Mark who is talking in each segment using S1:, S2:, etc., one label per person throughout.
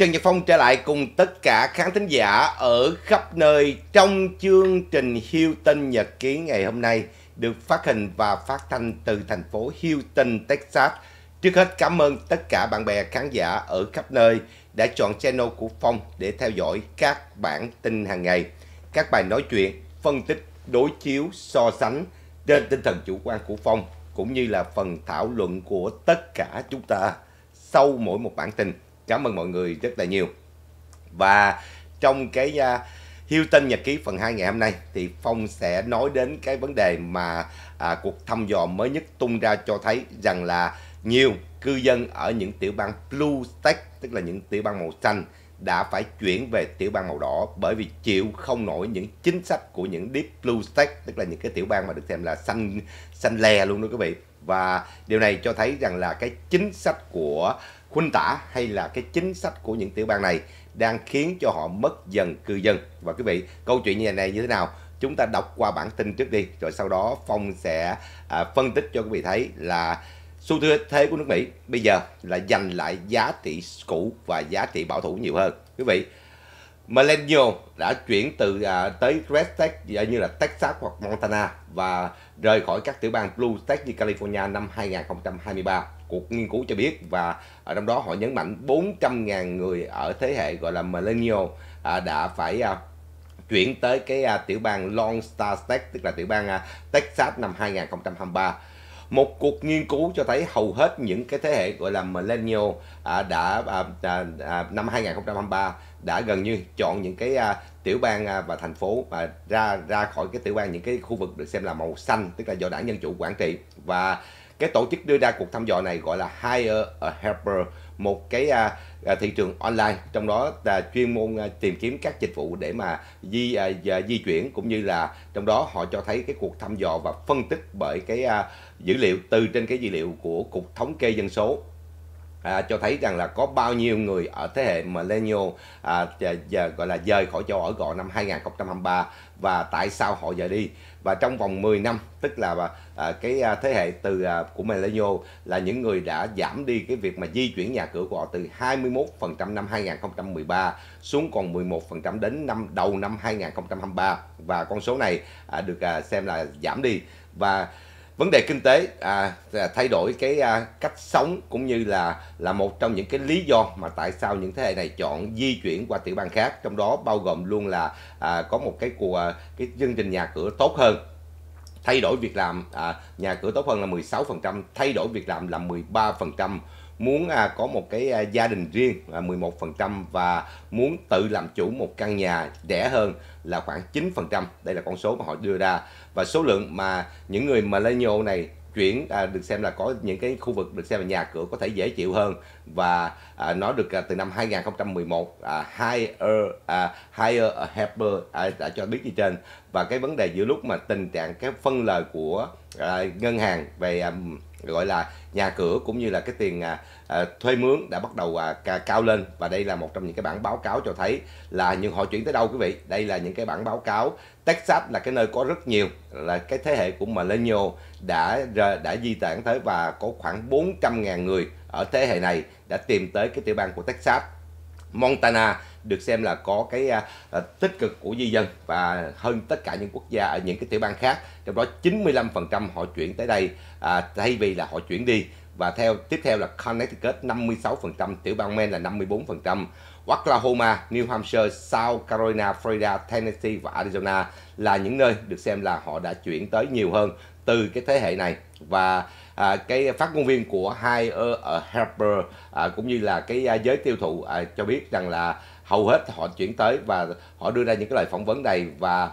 S1: Trần Nhật Phong trở lại cùng tất cả khán thính giả ở khắp nơi trong chương trình Hilton Nhật Ký ngày hôm nay được phát hình và phát thanh từ thành phố Hilton, Texas. Trước hết cảm ơn tất cả bạn bè khán giả ở khắp nơi đã chọn channel của Phong để theo dõi các bản tin hàng ngày, các bài nói chuyện, phân tích, đối chiếu, so sánh trên tinh thần chủ quan của Phong cũng như là phần thảo luận của tất cả chúng ta sau mỗi một bản tin cảm ơn mọi người rất là nhiều và trong cái uh, Hilton Nhật ký phần 2 ngày hôm nay thì Phong sẽ nói đến cái vấn đề mà à, cuộc thăm dò mới nhất tung ra cho thấy rằng là nhiều cư dân ở những tiểu bang Blue State tức là những tiểu bang màu xanh đã phải chuyển về tiểu bang màu đỏ bởi vì chịu không nổi những chính sách của những deep blue state tức là những cái tiểu bang mà được xem là xanh xanh le luôn đó quý vị và điều này cho thấy rằng là cái chính sách của khuynh tả hay là cái chính sách của những tiểu bang này đang khiến cho họ mất dần cư dân và quý vị câu chuyện như này như thế nào chúng ta đọc qua bản tin trước đi rồi sau đó phong sẽ à, phân tích cho quý vị thấy là xu thế của nước Mỹ bây giờ là giành lại giá trị cũ và giá trị bảo thủ nhiều hơn quý vị millennial đã chuyển từ à, tới red state à, như là Texas hoặc Montana và rời khỏi các tiểu bang blue state như California năm 2023 cuộc nghiên cứu cho biết và ở trong đó họ nhấn mạnh 400.000 người ở thế hệ gọi là millennial à, đã phải à, chuyển tới cái à, tiểu bang Long Star State tức là tiểu bang à, Texas năm 2023 một cuộc nghiên cứu cho thấy hầu hết những cái thế hệ gọi là millennial à, đã à, à, à năm 2023 đã gần như chọn những cái à, tiểu bang à, và thành phố mà ra ra khỏi cái tiểu bang những cái khu vực được xem là màu xanh tức là do đảng dân chủ quản trị và cái tổ chức đưa ra cuộc thăm dò này gọi là Hire a Helper một cái à, à, thị trường online trong đó là chuyên môn à, tìm kiếm các dịch vụ để mà di di chuyển cũng như là trong đó họ cho thấy cái cuộc thăm dò và phân tích bởi cái dữ liệu từ trên cái dữ liệu của cục thống kê dân số à, cho thấy rằng là có bao nhiêu người ở thế hệ millennial à, giờ, giờ gọi là rời khỏi châu ở gọi năm 2023 và tại sao họ rời đi và trong vòng 10 năm tức là à, à cái à, thế hệ từ à, của millennial là những người đã giảm đi cái việc mà di chuyển nhà cửa của họ từ 21% năm 2013 xuống còn 11% đến năm đầu năm 2023 và con số này à, được à, xem là giảm đi và vấn đề kinh tế à, thay đổi cái à, cách sống cũng như là là một trong những cái lý do mà tại sao những thế hệ này chọn di chuyển qua tiểu bang khác trong đó bao gồm luôn là à, có một cái cuộc à, cái chương trình nhà cửa tốt hơn thay đổi việc làm à, nhà cửa tốt hơn là 16% thay đổi việc làm là 13% muốn à, có một cái à, gia đình riêng là 11% và muốn tự làm chủ một căn nhà đẻ hơn là khoảng 9%. Đây là con số mà họ đưa ra và số lượng mà những người millennial này chuyển à, được xem là có những cái khu vực được xem là nhà cửa có thể dễ chịu hơn và à, nó được à, từ năm 2011 à, higher à, higher helper à, đã cho biết như trên và cái vấn đề giữa lúc mà tình trạng cái phân lời của à, ngân hàng về à, gọi là nhà cửa cũng như là cái tiền à, à thuê mướn đã bắt đầu à, cao lên và đây là một trong những cái bản báo cáo cho thấy là những họ chuyển tới đâu quý vị đây là những cái bản báo cáo Texas là cái nơi có rất nhiều là cái thế hệ của millennial đã đã di tản tới và có khoảng 400.000 người ở thế hệ này đã tìm tới cái tiểu bang của Texas. Montana được xem là có cái uh, tích cực của di dân và hơn tất cả những quốc gia ở những cái tiểu bang khác trong đó 95% họ chuyển tới đây uh, thay vì là họ chuyển đi và theo tiếp theo là Connecticut 56% tiểu bang Maine là 54% Oklahoma, New Hampshire, South Carolina, Florida, Tennessee và Arizona là những nơi được xem là họ đã chuyển tới nhiều hơn từ cái thế hệ này và à, cái phát ngôn viên của hai ở, Harper à, cũng như là cái à, giới tiêu thụ à, cho biết rằng là hầu hết họ chuyển tới và họ đưa ra những cái lời phỏng vấn này và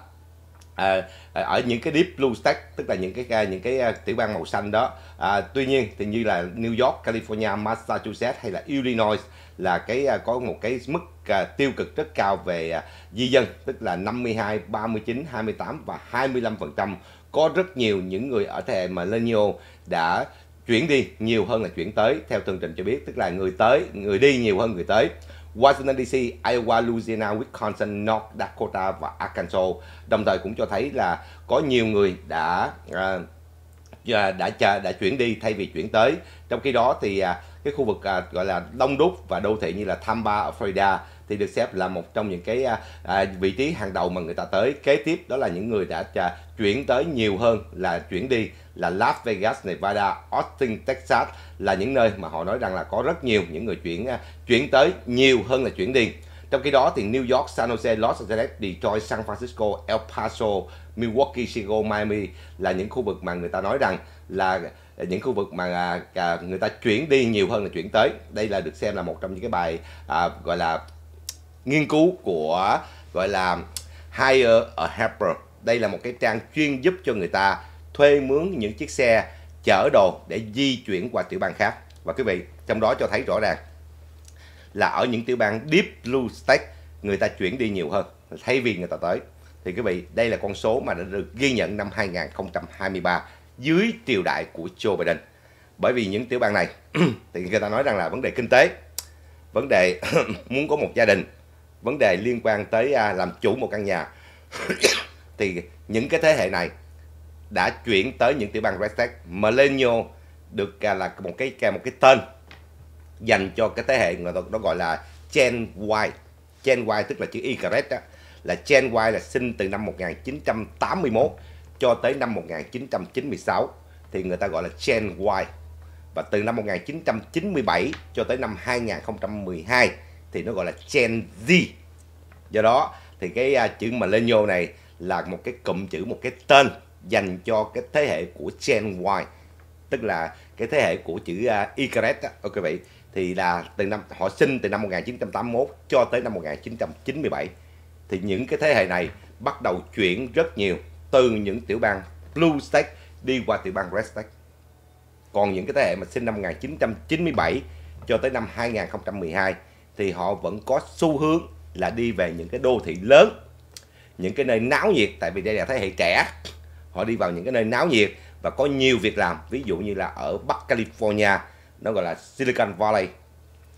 S1: à, à ở những cái deep blue state tức là những cái à, những cái à, tiểu bang màu xanh đó à, tuy nhiên thì như là New York, California, Massachusetts hay là Illinois là cái à, có một cái mức à, tiêu cực rất cao về à, di dân tức là 52, 39, 28 và 25% có rất nhiều những người ở thế hệ mà millennial đã chuyển đi nhiều hơn là chuyển tới theo tường trình cho biết tức là người tới người đi nhiều hơn người tới Washington DC, Iowa, Louisiana, Wisconsin, North Dakota và Arkansas đồng thời cũng cho thấy là có nhiều người đã uh, đã đã chuyển đi thay vì chuyển tới trong khi đó thì uh, cái khu vực à, gọi là đông đúc và đô thị như là Tampa ở Florida thì được xếp là một trong những cái à, à, vị trí hàng đầu mà người ta tới kế tiếp đó là những người đã à, chuyển tới nhiều hơn là chuyển đi là Las Vegas, Nevada, Austin, Texas là những nơi mà họ nói rằng là có rất nhiều những người chuyển à, chuyển tới nhiều hơn là chuyển đi trong khi đó thì New York, San Jose, Los Angeles, Detroit, San Francisco, El Paso, Milwaukee, Chicago, Miami là những khu vực mà người ta nói rằng là những khu vực mà à, à, người ta chuyển đi nhiều hơn là chuyển tới đây là được xem là một trong những cái bài à, gọi là nghiên cứu của gọi là hire a helper đây là một cái trang chuyên giúp cho người ta thuê mướn những chiếc xe chở đồ để di chuyển qua tiểu bang khác và quý vị trong đó cho thấy rõ ràng là ở những tiểu bang deep blue state người ta chuyển đi nhiều hơn thay vì người ta tới thì quý vị đây là con số mà đã được ghi nhận năm 2023 dưới triều đại của Joe Biden. Bởi vì những tiểu bang này thì người ta nói rằng là vấn đề kinh tế, vấn đề muốn có một gia đình, vấn đề liên quan tới à, làm chủ một căn nhà thì những cái thế hệ này đã chuyển tới những tiểu bang Red State Millennial được à, là một cái một cái tên dành cho cái thế hệ người ta nó gọi là Gen Y. Gen Y tức là chữ Y correct đó là Gen Y là sinh từ năm 1981 cho tới năm 1996 thì người ta gọi là Gen Y. Và từ năm 1997 cho tới năm 2012 thì nó gọi là Gen Z. Do đó thì cái à, chữ millennial này là một cái cụm chữ, một cái tên dành cho cái thế hệ của Gen Y tức là cái thế hệ của chữ à, Y ok vậy thì là từ năm họ sinh từ năm 1981 cho tới năm 1997 thì những cái thế hệ này bắt đầu chuyển rất nhiều từ những tiểu bang Blue State đi qua tiểu bang Red State. Còn những cái thế hệ mà sinh năm 1997 cho tới năm 2012 thì họ vẫn có xu hướng là đi về những cái đô thị lớn, những cái nơi náo nhiệt tại vì đây là thế hệ trẻ. Họ đi vào những cái nơi náo nhiệt và có nhiều việc làm, ví dụ như là ở Bắc California, nó gọi là Silicon Valley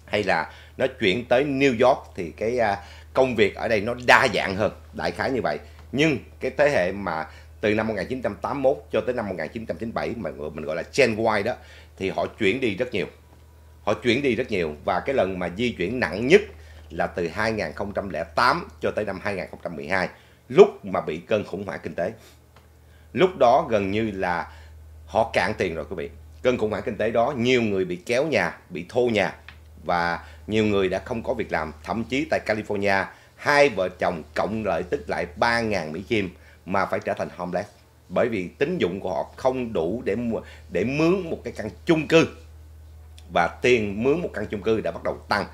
S1: hay là nó chuyển tới New York thì cái à, công việc ở đây nó đa dạng hơn, đại khái như vậy nhưng cái thế hệ mà từ năm 1981 cho tới năm 1997 mà mình gọi là Gen Y đó thì họ chuyển đi rất nhiều họ chuyển đi rất nhiều và cái lần mà di chuyển nặng nhất là từ 2008 cho tới năm 2012 lúc mà bị cơn khủng hoảng kinh tế lúc đó gần như là họ cạn tiền rồi quý vị cơn khủng hoảng kinh tế đó nhiều người bị kéo nhà bị thô nhà và nhiều người đã không có việc làm thậm chí tại California hai vợ chồng cộng lợi tức lại 3.000 Mỹ Kim mà phải trở thành homeless bởi vì tín dụng của họ không đủ để mua, để mướn một cái căn chung cư và tiền mướn một căn chung cư đã bắt đầu tăng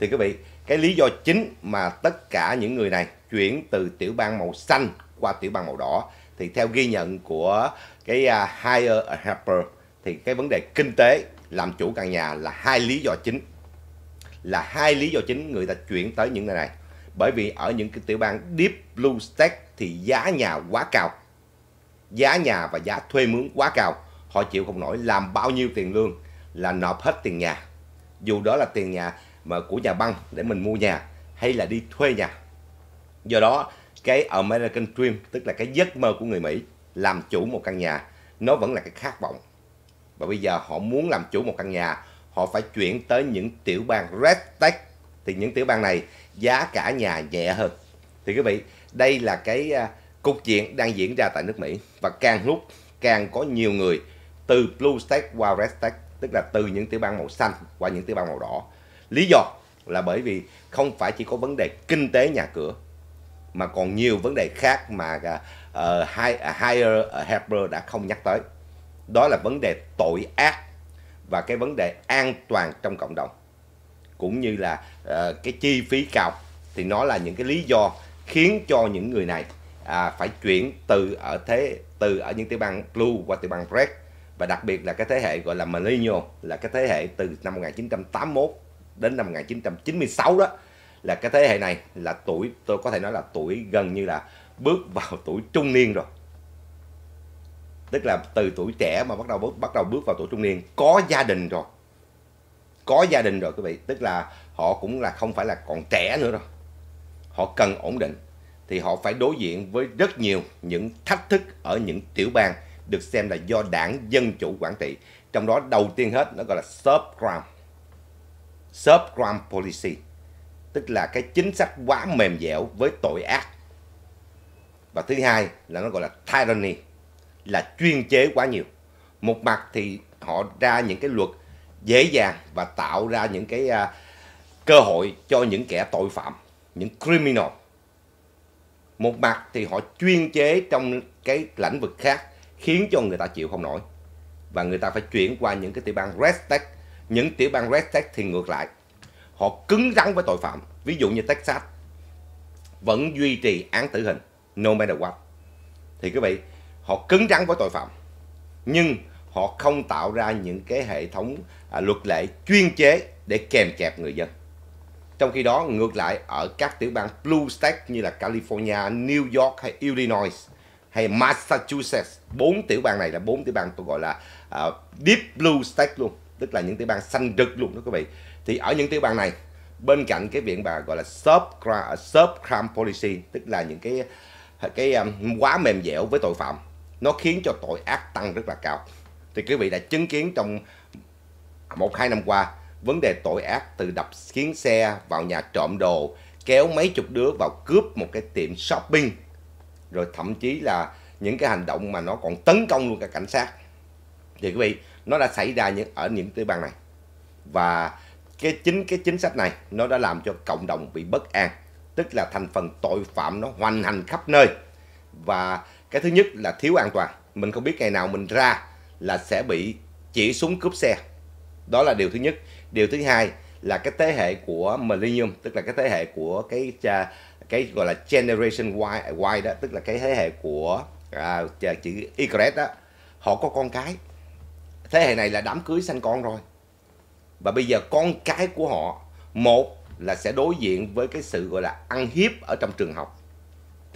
S1: thì quý vị cái lý do chính mà tất cả những người này chuyển từ tiểu bang màu xanh qua tiểu bang màu đỏ thì theo ghi nhận của cái uh, higher helper thì cái vấn đề kinh tế làm chủ căn nhà là hai lý do chính là hai lý do chính người ta chuyển tới những nơi này bởi vì ở những cái tiểu bang Deep Blue State thì giá nhà quá cao. Giá nhà và giá thuê mướn quá cao. Họ chịu không nổi làm bao nhiêu tiền lương là nộp hết tiền nhà. Dù đó là tiền nhà mà của nhà băng để mình mua nhà hay là đi thuê nhà. Do đó, cái American Dream tức là cái giấc mơ của người Mỹ làm chủ một căn nhà nó vẫn là cái khát vọng. Và bây giờ họ muốn làm chủ một căn nhà, họ phải chuyển tới những tiểu bang Red State thì những tiểu bang này giá cả nhà nhẹ hơn thì quý vị đây là cái à, cục chuyện đang diễn ra tại nước Mỹ và càng lúc càng có nhiều người từ blue state qua red state tức là từ những tiểu bang màu xanh qua những tiểu bang màu đỏ lý do là bởi vì không phải chỉ có vấn đề kinh tế nhà cửa mà còn nhiều vấn đề khác mà uh, higher ờ, helper đã không nhắc tới đó là vấn đề tội ác và cái vấn đề an toàn trong cộng đồng cũng như là uh, cái chi phí cao thì nó là những cái lý do khiến cho những người này à, phải chuyển từ ở thế từ ở những tiểu bang blue qua tiểu bang red và đặc biệt là cái thế hệ gọi là millennial là cái thế hệ từ năm 1981 đến năm 1996 đó là cái thế hệ này là tuổi tôi có thể nói là tuổi gần như là bước vào tuổi trung niên rồi tức là từ tuổi trẻ mà bắt đầu bắt đầu bước vào tuổi trung niên có gia đình rồi có gia đình rồi quý vị tức là họ cũng là không phải là còn trẻ nữa rồi họ cần ổn định thì họ phải đối diện với rất nhiều những thách thức ở những tiểu bang được xem là do đảng dân chủ quản trị trong đó đầu tiên hết nó gọi là subprime subprime policy tức là cái chính sách quá mềm dẻo với tội ác và thứ hai là nó gọi là tyranny là chuyên chế quá nhiều một mặt thì họ ra những cái luật dễ dàng và tạo ra những cái à, cơ hội cho những kẻ tội phạm, những criminal. Một mặt thì họ chuyên chế trong cái lĩnh vực khác khiến cho người ta chịu không nổi và người ta phải chuyển qua những cái tiểu bang red state. Những tiểu bang red state thì ngược lại, họ cứng rắn với tội phạm. Ví dụ như Texas vẫn duy trì án tử hình no matter what. Thì quý vị, họ cứng rắn với tội phạm nhưng họ không tạo ra những cái hệ thống À, luật lệ chuyên chế để kèm kẹp người dân. Trong khi đó ngược lại ở các tiểu bang blue state như là California, New York hay Illinois hay Massachusetts, bốn tiểu bang này là bốn tiểu bang tôi gọi là uh, deep blue state luôn, tức là những tiểu bang xanh rực luôn đó quý vị. Thì ở những tiểu bang này bên cạnh cái viện bà gọi là subprime, à, subprime policy tức là những cái cái um, quá mềm dẻo với tội phạm nó khiến cho tội ác tăng rất là cao thì quý vị đã chứng kiến trong một hai năm qua vấn đề tội ác từ đập khiến xe vào nhà trộm đồ kéo mấy chục đứa vào cướp một cái tiệm shopping rồi thậm chí là những cái hành động mà nó còn tấn công luôn cả cảnh sát thì quý vị nó đã xảy ra những ở những tiểu bang này và cái chính cái chính sách này nó đã làm cho cộng đồng bị bất an tức là thành phần tội phạm nó hoành hành khắp nơi và cái thứ nhất là thiếu an toàn mình không biết ngày nào mình ra là sẽ bị chỉ súng cướp xe đó là điều thứ nhất điều thứ hai là cái thế hệ của millennium tức là cái thế hệ của cái cái gọi là generation y y đó tức là cái thế hệ của à, chữ y đó họ có con cái thế hệ này là đám cưới sanh con rồi và bây giờ con cái của họ một là sẽ đối diện với cái sự gọi là ăn hiếp ở trong trường học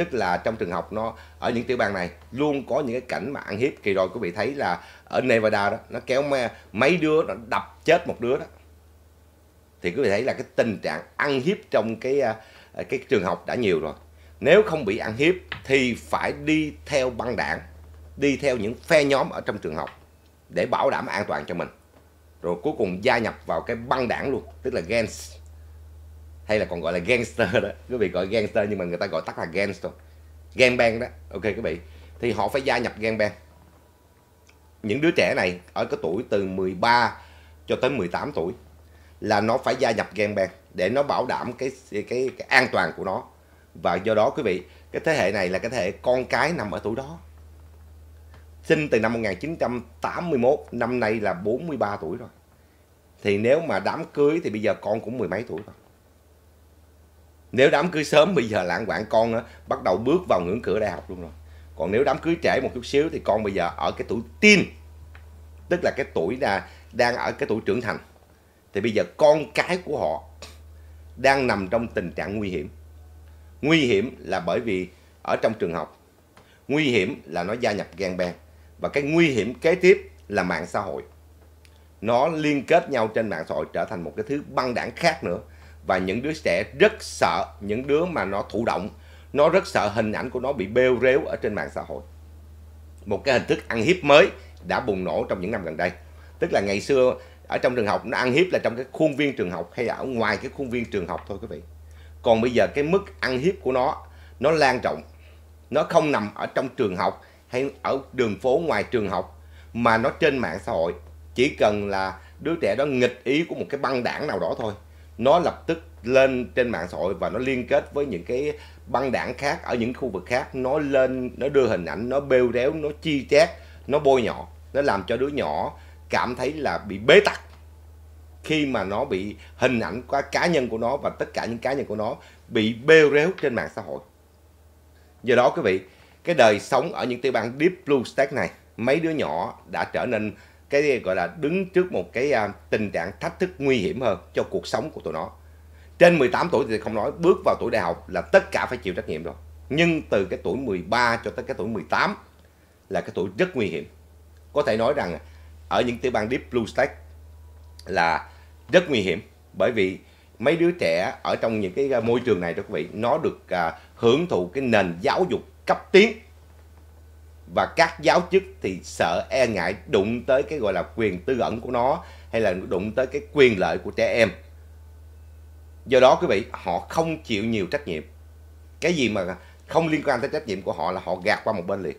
S1: tức là trong trường học nó ở những tiểu bang này luôn có những cái cảnh mà ăn hiếp kỳ rồi quý vị thấy là ở Nevada đó nó kéo mấy đứa nó đập chết một đứa đó thì quý vị thấy là cái tình trạng ăn hiếp trong cái à, cái trường học đã nhiều rồi nếu không bị ăn hiếp thì phải đi theo băng đảng đi theo những phe nhóm ở trong trường học để bảo đảm an toàn cho mình rồi cuối cùng gia nhập vào cái băng đảng luôn tức là gangs hay là còn gọi là gangster đó quý vị gọi gangster nhưng mà người ta gọi tắt là gangster, gang bang đó ok quý vị thì họ phải gia nhập gang bang những đứa trẻ này ở cái tuổi từ 13 cho tới 18 tuổi là nó phải gia nhập gang bang để nó bảo đảm cái cái cái an toàn của nó và do đó quý vị cái thế hệ này là cái thế hệ con cái nằm ở tuổi đó sinh từ năm 1981 năm nay là 43 tuổi rồi thì nếu mà đám cưới thì bây giờ con cũng mười mấy tuổi rồi nếu đám cưới sớm bây giờ lãng quạng con á bắt đầu bước vào ngưỡng cửa đại học luôn rồi còn nếu đám cưới trễ một chút xíu thì con bây giờ ở cái tuổi teen tức là cái tuổi là đang ở cái tuổi trưởng thành thì bây giờ con cái của họ đang nằm trong tình trạng nguy hiểm nguy hiểm là bởi vì ở trong trường học nguy hiểm là nó gia nhập gang bang và cái nguy hiểm kế tiếp là mạng xã hội nó liên kết nhau trên mạng xã hội trở thành một cái thứ băng đảng khác nữa và những đứa trẻ rất sợ những đứa mà nó thụ động nó rất sợ hình ảnh của nó bị bêu rếu ở trên mạng xã hội một cái hình thức ăn hiếp mới đã bùng nổ trong những năm gần đây tức là ngày xưa ở trong trường học nó ăn hiếp là trong cái khuôn viên trường học hay ở ngoài cái khuôn viên trường học thôi quý vị còn bây giờ cái mức ăn hiếp của nó nó lan rộng nó không nằm ở trong trường học hay ở đường phố ngoài trường học mà nó trên mạng xã hội chỉ cần là đứa trẻ đó nghịch ý của một cái băng đảng nào đó thôi nó lập tức lên trên mạng xã hội và nó liên kết với những cái băng đảng khác ở những khu vực khác nó lên nó đưa hình ảnh nó bêu réo nó chi chét nó bôi nhọ nó làm cho đứa nhỏ cảm thấy là bị bế tắc khi mà nó bị hình ảnh của cá nhân của nó và tất cả những cá nhân của nó bị bêu réo trên mạng xã hội do đó quý vị cái đời sống ở những tiểu bang deep blue state này mấy đứa nhỏ đã trở nên cái gọi là đứng trước một cái à, tình trạng thách thức nguy hiểm hơn cho cuộc sống của tụi nó trên 18 tuổi thì không nói bước vào tuổi đại học là tất cả phải chịu trách nhiệm rồi nhưng từ cái tuổi 13 cho tới cái tuổi 18 là cái tuổi rất nguy hiểm có thể nói rằng ở những tiểu bang deep blue state là rất nguy hiểm bởi vì mấy đứa trẻ ở trong những cái à, môi trường này đó quý vị nó được à, hưởng thụ cái nền giáo dục cấp tiến và các giáo chức thì sợ e ngại đụng tới cái gọi là quyền tư ẩn của nó hay là đụng tới cái quyền lợi của trẻ em do đó quý vị họ không chịu nhiều trách nhiệm cái gì mà không liên quan tới trách nhiệm của họ là họ gạt qua một bên liền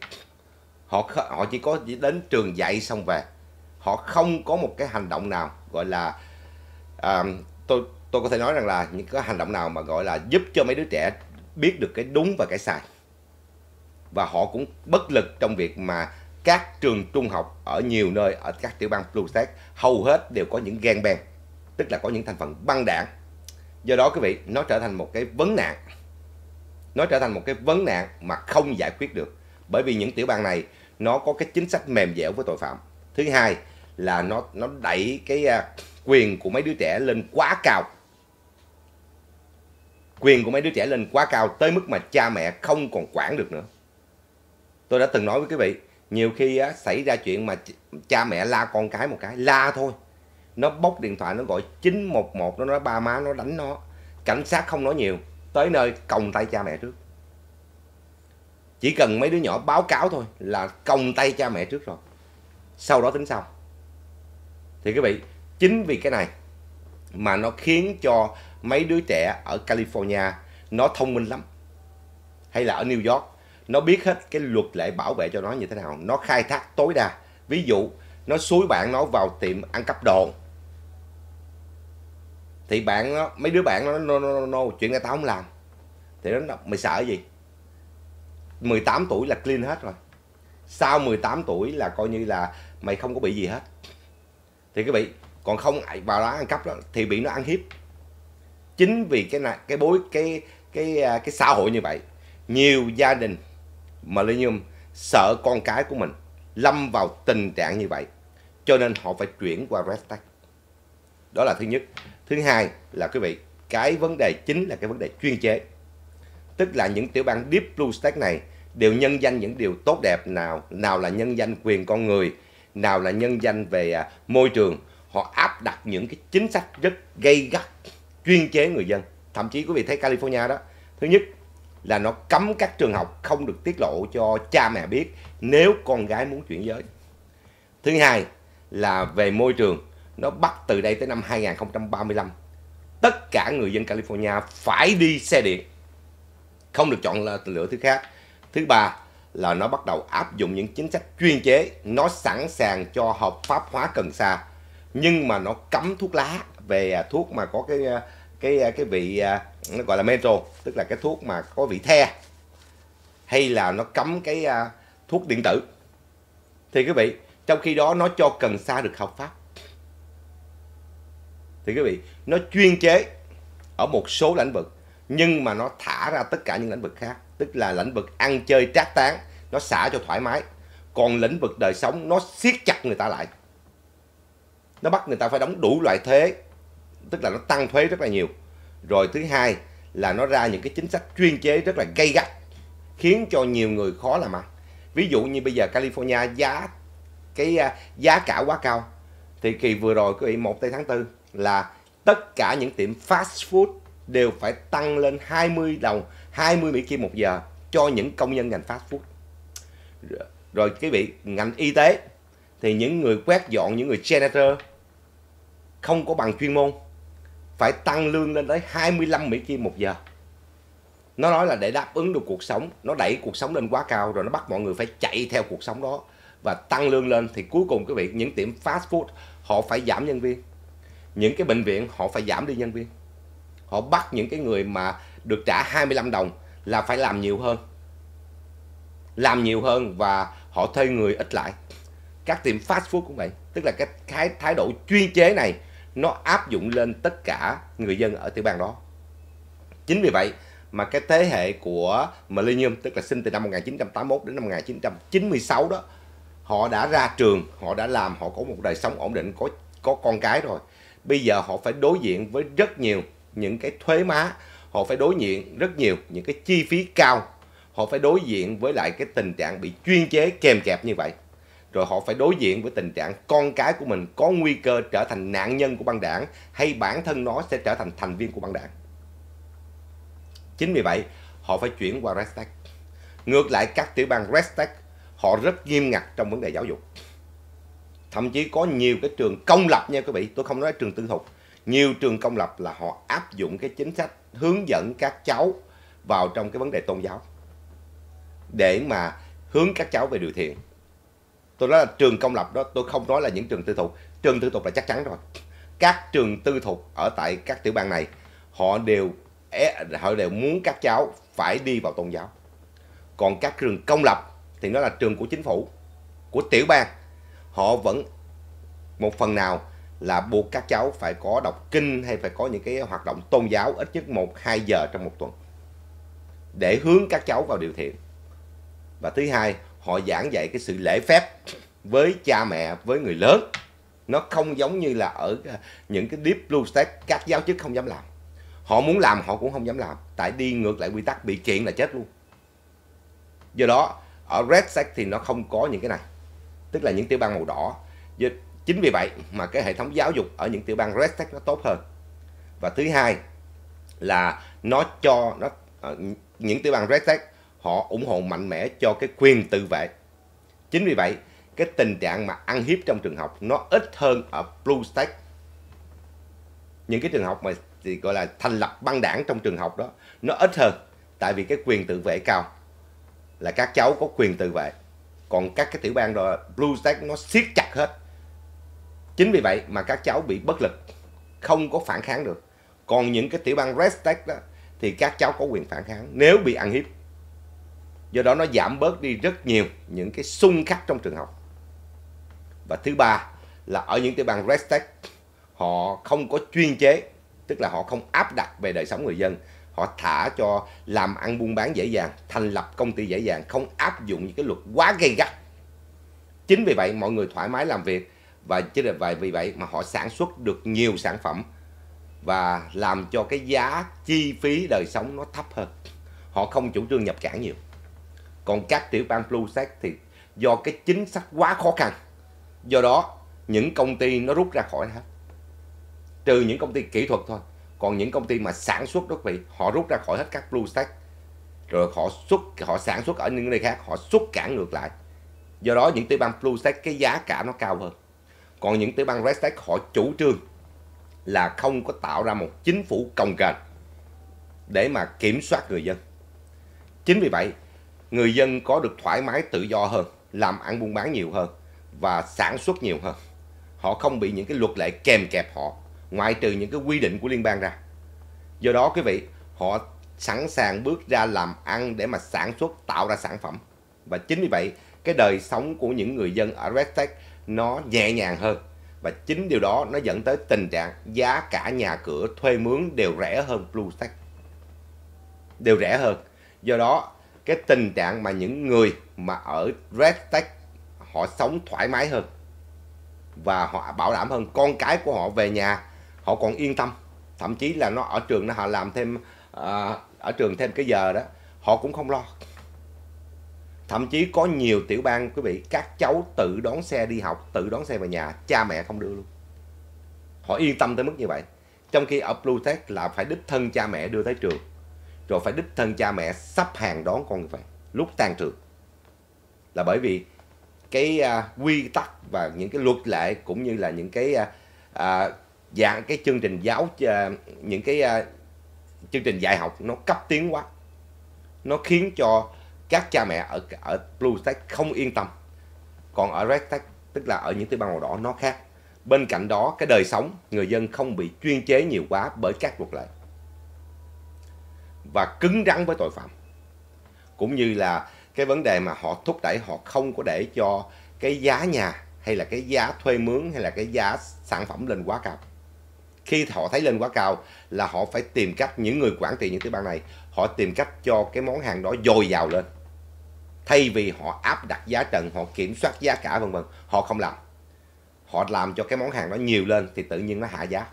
S1: họ họ chỉ có chỉ đến trường dạy xong về họ không có một cái hành động nào gọi là à, tôi tôi có thể nói rằng là những cái hành động nào mà gọi là giúp cho mấy đứa trẻ biết được cái đúng và cái sai và họ cũng bất lực trong việc mà các trường trung học ở nhiều nơi ở các tiểu bang blue state hầu hết đều có những gang bang tức là có những thành phần băng đảng do đó quý vị nó trở thành một cái vấn nạn nó trở thành một cái vấn nạn mà không giải quyết được bởi vì những tiểu bang này nó có cái chính sách mềm dẻo với tội phạm thứ hai là nó nó đẩy cái à, quyền của mấy đứa trẻ lên quá cao quyền của mấy đứa trẻ lên quá cao tới mức mà cha mẹ không còn quản được nữa tôi đã từng nói với quý vị nhiều khi á, xảy ra chuyện mà cha mẹ la con cái một cái la thôi nó bóc điện thoại nó gọi 911 nó nói ba má nó đánh nó cảnh sát không nói nhiều tới nơi còng tay cha mẹ trước chỉ cần mấy đứa nhỏ báo cáo thôi là còng tay cha mẹ trước rồi sau đó tính sau thì quý vị chính vì cái này mà nó khiến cho mấy đứa trẻ ở California nó thông minh lắm hay là ở New York nó biết hết cái luật lệ bảo vệ cho nó như thế nào nó khai thác tối đa ví dụ nó xúi bạn nó vào tiệm ăn cắp đồ thì bạn nó mấy đứa bạn nó no, no, no, no, chuyện này tao không làm thì nó mày sợ gì 18 tuổi là clean hết rồi sau 18 tuổi là coi như là mày không có bị gì hết thì quý vị còn không vào đó ăn cắp đó thì bị nó ăn hiếp chính vì cái này cái bối cái cái à, cái xã hội như vậy nhiều gia đình Millennium sợ con cái của mình lâm vào tình trạng như vậy. Cho nên họ phải chuyển qua Restec. Đó là thứ nhất. Thứ hai là quý vị, cái vấn đề chính là cái vấn đề chuyên chế. Tức là những tiểu bang Deep Blue State này đều nhân danh những điều tốt đẹp nào, nào là nhân danh quyền con người, nào là nhân danh về à, môi trường. Họ áp đặt những cái chính sách rất gây gắt, chuyên chế người dân. Thậm chí quý vị thấy California đó, thứ nhất là nó cấm các trường học không được tiết lộ cho cha mẹ biết nếu con gái muốn chuyển giới. Thứ hai là về môi trường, nó bắt từ đây tới năm 2035 tất cả người dân California phải đi xe điện, không được chọn lựa thứ khác. Thứ ba là nó bắt đầu áp dụng những chính sách chuyên chế, nó sẵn sàng cho hợp pháp hóa cần sa, nhưng mà nó cấm thuốc lá về à, thuốc mà có cái à, cái à, cái vị nó gọi là metro tức là cái thuốc mà có vị the hay là nó cấm cái uh, thuốc điện tử thì quý vị trong khi đó nó cho cần sa được hợp pháp thì quý vị nó chuyên chế ở một số lĩnh vực nhưng mà nó thả ra tất cả những lĩnh vực khác tức là lĩnh vực ăn chơi trác tán nó xả cho thoải mái còn lĩnh vực đời sống nó siết chặt người ta lại nó bắt người ta phải đóng đủ loại thuế tức là nó tăng thuế rất là nhiều rồi thứ hai là nó ra những cái chính sách chuyên chế rất là gây gắt khiến cho nhiều người khó làm ăn ví dụ như bây giờ California giá cái à, giá cả quá cao thì kỳ vừa rồi quý vị một tây tháng tư là tất cả những tiệm fast food đều phải tăng lên 20 đồng 20 Mỹ kim một giờ cho những công nhân ngành fast food rồi quý vị ngành y tế thì những người quét dọn những người janitor không có bằng chuyên môn phải tăng lương lên tới 25 Mỹ Kim một giờ. Nó nói là để đáp ứng được cuộc sống, nó đẩy cuộc sống lên quá cao rồi nó bắt mọi người phải chạy theo cuộc sống đó và tăng lương lên thì cuối cùng quý vị những tiệm fast food họ phải giảm nhân viên. Những cái bệnh viện họ phải giảm đi nhân viên. Họ bắt những cái người mà được trả 25 đồng là phải làm nhiều hơn. Làm nhiều hơn và họ thuê người ít lại. Các tiệm fast food cũng vậy, tức là cái thái thái độ chuyên chế này nó áp dụng lên tất cả người dân ở tiểu bang đó. Chính vì vậy mà cái thế hệ của Millennium tức là sinh từ năm 1981 đến năm 1996 đó họ đã ra trường, họ đã làm, họ có một đời sống ổn định, có có con cái rồi. Bây giờ họ phải đối diện với rất nhiều những cái thuế má, họ phải đối diện rất nhiều những cái chi phí cao, họ phải đối diện với lại cái tình trạng bị chuyên chế kèm kẹp như vậy rồi họ phải đối diện với tình trạng con cái của mình có nguy cơ trở thành nạn nhân của băng đảng hay bản thân nó sẽ trở thành thành viên của băng đảng. Chính vì vậy, họ phải chuyển qua Restec. Ngược lại các tiểu bang Restec, họ rất nghiêm ngặt trong vấn đề giáo dục. Thậm chí có nhiều cái trường công lập nha quý vị, tôi không nói trường tư thục. Nhiều trường công lập là họ áp dụng cái chính sách hướng dẫn các cháu vào trong cái vấn đề tôn giáo để mà hướng các cháu về điều thiện tôi nói là trường công lập đó tôi không nói là những trường tư thục trường tư thục là chắc chắn rồi các trường tư thục ở tại các tiểu bang này họ đều họ đều muốn các cháu phải đi vào tôn giáo còn các trường công lập thì nó là trường của chính phủ của tiểu bang họ vẫn một phần nào là buộc các cháu phải có đọc kinh hay phải có những cái hoạt động tôn giáo ít nhất một hai giờ trong một tuần để hướng các cháu vào điều thiện và thứ hai họ giảng dạy cái sự lễ phép với cha mẹ với người lớn nó không giống như là ở à, những cái deep blue state các giáo chức không dám làm họ muốn làm họ cũng không dám làm tại đi ngược lại quy tắc bị kiện là chết luôn do đó ở red state thì nó không có những cái này tức là những tiểu bang màu đỏ do, chính vì vậy mà cái hệ thống giáo dục ở những tiểu bang red state nó tốt hơn và thứ hai là nó cho nó ờ, những tiểu bang red state họ ủng hộ mạnh mẽ cho cái quyền tự vệ. Chính vì vậy, cái tình trạng mà ăn hiếp trong trường học nó ít hơn ở Blue State. Những cái trường học mà thì gọi là thành lập băng đảng trong trường học đó nó ít hơn tại vì cái quyền tự vệ cao là các cháu có quyền tự vệ còn các cái tiểu bang đó blue state nó siết chặt hết chính vì vậy mà các cháu bị bất lực không có phản kháng được còn những cái tiểu bang red state đó thì các cháu có quyền phản kháng nếu bị ăn hiếp do đó nó giảm bớt đi rất nhiều những cái xung khắc trong trường học và thứ ba là ở những tiểu bang Restech họ không có chuyên chế tức là họ không áp đặt về đời sống người dân họ thả cho làm ăn buôn bán dễ dàng thành lập công ty dễ dàng không áp dụng những cái luật quá gây gắt chính vì vậy mọi người thoải mái làm việc và chính là vì vậy mà họ sản xuất được nhiều sản phẩm và làm cho cái giá chi phí đời sống nó thấp hơn họ không chủ trương nhập cảng nhiều còn các tiểu bang blue state thì do cái chính sách quá khó khăn do đó những công ty nó rút ra khỏi hết trừ những công ty kỹ thuật thôi còn những công ty mà sản xuất đó quý vị họ rút ra khỏi hết các blue state rồi họ xuất họ sản xuất ở những nơi khác họ xuất cản ngược lại do đó những tiểu bang blue state cái giá cả nó cao hơn còn những tiểu bang red state họ chủ trương là không có tạo ra một chính phủ cồng kềnh để mà kiểm soát người dân chính vì vậy người dân có được thoải mái tự do hơn, làm ăn buôn bán nhiều hơn và sản xuất nhiều hơn. Họ không bị những cái luật lệ kèm kẹp họ, ngoại trừ những cái quy định của liên bang ra. Do đó quý vị, họ sẵn sàng bước ra làm ăn để mà sản xuất tạo ra sản phẩm. Và chính vì vậy, cái đời sống của những người dân ở Red Tech nó nhẹ nhàng hơn. Và chính điều đó nó dẫn tới tình trạng giá cả nhà cửa thuê mướn đều rẻ hơn Blue Tech. Đều rẻ hơn. Do đó cái tình trạng mà những người mà ở Red Tech họ sống thoải mái hơn và họ bảo đảm hơn con cái của họ về nhà họ còn yên tâm thậm chí là nó ở trường nó họ làm thêm à, ở trường thêm cái giờ đó họ cũng không lo thậm chí có nhiều tiểu bang quý vị các cháu tự đón xe đi học tự đón xe về nhà cha mẹ không đưa luôn họ yên tâm tới mức như vậy trong khi ở Blue Tech là phải đích thân cha mẹ đưa tới trường rồi phải đích thân cha mẹ sắp hàng đón con như vậy lúc tan trường là bởi vì cái uh, quy tắc và những cái luật lệ cũng như là những cái uh, à, uh, à, dạng cái chương trình giáo uh, những cái uh, chương trình dạy học nó cấp tiến quá nó khiến cho các cha mẹ ở ở blue state không yên tâm còn ở red state tức là ở những tiểu bang màu đỏ nó khác bên cạnh đó cái đời sống người dân không bị chuyên chế nhiều quá bởi các luật lệ và cứng rắn với tội phạm cũng như là cái vấn đề mà họ thúc đẩy họ không có để cho cái giá nhà hay là cái giá thuê mướn hay là cái giá sản phẩm lên quá cao khi họ thấy lên quá cao là họ phải tìm cách những người quản trị những cái bang này họ tìm cách cho cái món hàng đó dồi dào lên thay vì họ áp đặt giá trần họ kiểm soát giá cả vân vân họ không làm họ làm cho cái món hàng đó nhiều lên thì tự nhiên nó hạ giá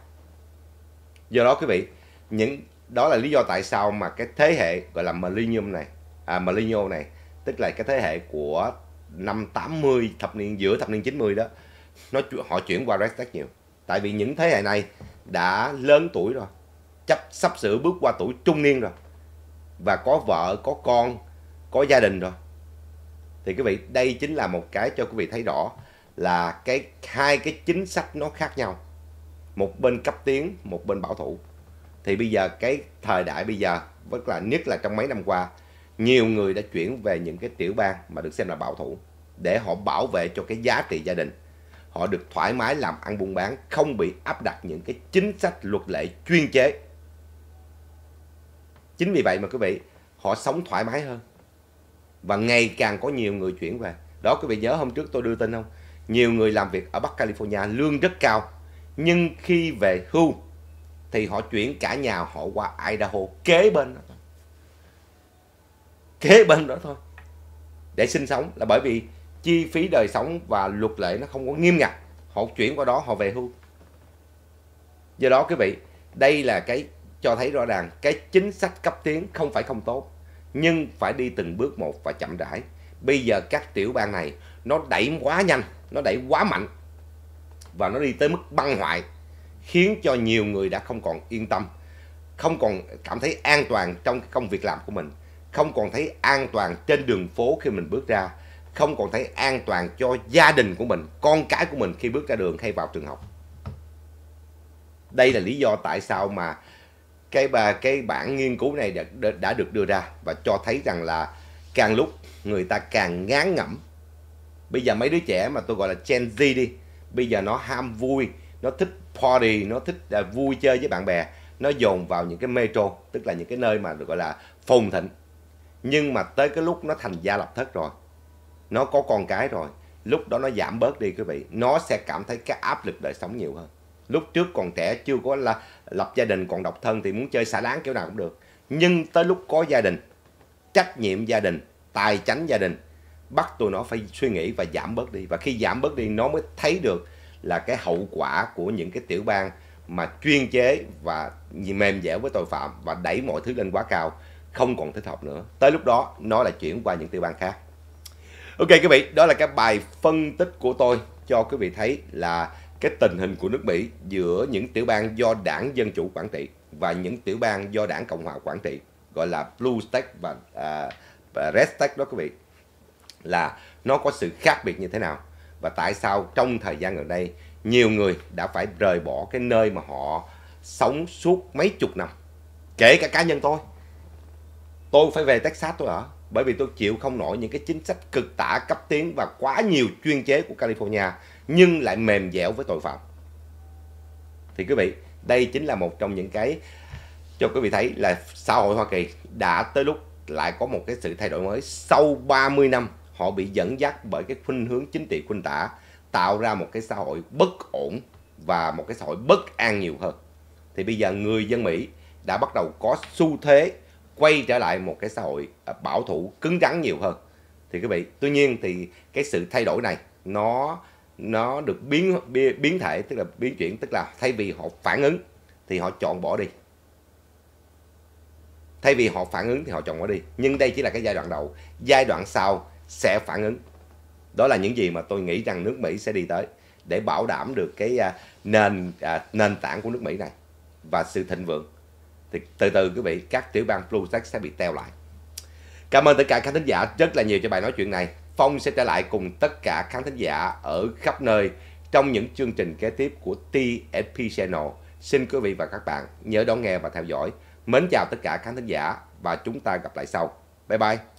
S1: do đó quý vị những đó là lý do tại sao mà cái thế hệ gọi là millennium này à, millennial này tức là cái thế hệ của năm 80 thập niên giữa thập niên 90 đó nó họ chuyển qua Red Tech nhiều tại vì những thế hệ này đã lớn tuổi rồi chấp sắp sửa bước qua tuổi trung niên rồi và có vợ có con có gia đình rồi thì quý vị đây chính là một cái cho quý vị thấy rõ là cái hai cái chính sách nó khác nhau một bên cấp tiến một bên bảo thủ thì bây giờ cái thời đại bây giờ rất là nhất là trong mấy năm qua nhiều người đã chuyển về những cái tiểu bang mà được xem là bảo thủ để họ bảo vệ cho cái giá trị gia đình họ được thoải mái làm ăn buôn bán không bị áp đặt những cái chính sách luật lệ chuyên chế chính vì vậy mà quý vị họ sống thoải mái hơn và ngày càng có nhiều người chuyển về đó quý vị nhớ hôm trước tôi đưa tin không nhiều người làm việc ở bắc california lương rất cao nhưng khi về hưu thì họ chuyển cả nhà họ qua Idaho kế bên đó thôi. Kế bên đó thôi. Để sinh sống là bởi vì chi phí đời sống và luật lệ nó không có nghiêm ngặt. Họ chuyển qua đó họ về hưu. Do đó quý vị, đây là cái cho thấy rõ ràng cái chính sách cấp tiến không phải không tốt nhưng phải đi từng bước một và chậm rãi. Bây giờ các tiểu bang này nó đẩy quá nhanh, nó đẩy quá mạnh và nó đi tới mức băng hoại khiến cho nhiều người đã không còn yên tâm không còn cảm thấy an toàn trong công việc làm của mình không còn thấy an toàn trên đường phố khi mình bước ra không còn thấy an toàn cho gia đình của mình con cái của mình khi bước ra đường hay vào trường học đây là lý do tại sao mà cái bà cái bản nghiên cứu này đã, đã được đưa ra và cho thấy rằng là càng lúc người ta càng ngán ngẩm bây giờ mấy đứa trẻ mà tôi gọi là Gen Z đi bây giờ nó ham vui nó thích party nó thích à, vui chơi với bạn bè nó dồn vào những cái metro tức là những cái nơi mà được gọi là phồn thịnh nhưng mà tới cái lúc nó thành gia lập thất rồi nó có con cái rồi lúc đó nó giảm bớt đi quý vị nó sẽ cảm thấy cái áp lực đời sống nhiều hơn lúc trước còn trẻ chưa có là lập gia đình còn độc thân thì muốn chơi xả láng kiểu nào cũng được nhưng tới lúc có gia đình trách nhiệm gia đình tài chánh gia đình bắt tụi nó phải suy nghĩ và giảm bớt đi và khi giảm bớt đi nó mới thấy được là cái hậu quả của những cái tiểu bang mà chuyên chế và mềm dẻo với tội phạm và đẩy mọi thứ lên quá cao không còn thích hợp nữa tới lúc đó nó lại chuyển qua những tiểu bang khác ok quý vị đó là cái bài phân tích của tôi cho quý vị thấy là cái tình hình của nước mỹ giữa những tiểu bang do đảng dân chủ quản trị và những tiểu bang do đảng cộng hòa quản trị gọi là blue state và, uh, red state đó quý vị là nó có sự khác biệt như thế nào và tại sao trong thời gian gần đây nhiều người đã phải rời bỏ cái nơi mà họ sống suốt mấy chục năm kể cả cá nhân tôi tôi phải về Texas tôi ở bởi vì tôi chịu không nổi những cái chính sách cực tả cấp tiến và quá nhiều chuyên chế của California nhưng lại mềm dẻo với tội phạm thì quý vị đây chính là một trong những cái cho quý vị thấy là xã hội Hoa Kỳ đã tới lúc lại có một cái sự thay đổi mới sau 30 năm họ bị dẫn dắt bởi cái khuynh hướng chính trị khuynh tả tạo ra một cái xã hội bất ổn và một cái xã hội bất an nhiều hơn thì bây giờ người dân Mỹ đã bắt đầu có xu thế quay trở lại một cái xã hội à, bảo thủ cứng rắn nhiều hơn thì quý vị tuy nhiên thì cái sự thay đổi này nó nó được biến biến thể tức là biến chuyển tức là thay vì họ phản ứng thì họ chọn bỏ đi thay vì họ phản ứng thì họ chọn bỏ đi nhưng đây chỉ là cái giai đoạn đầu giai đoạn sau sẽ phản ứng đó là những gì mà tôi nghĩ rằng nước Mỹ sẽ đi tới để bảo đảm được cái à, nền à, nền tảng của nước Mỹ này và sự thịnh vượng thì từ từ quý vị các tiểu bang blue states sẽ bị teo lại cảm ơn tất cả khán thính giả rất là nhiều cho bài nói chuyện này phong sẽ trở lại cùng tất cả khán thính giả ở khắp nơi trong những chương trình kế tiếp của TSP Channel xin quý vị và các bạn nhớ đón nghe và theo dõi mến chào tất cả khán thính giả và chúng ta gặp lại sau bye bye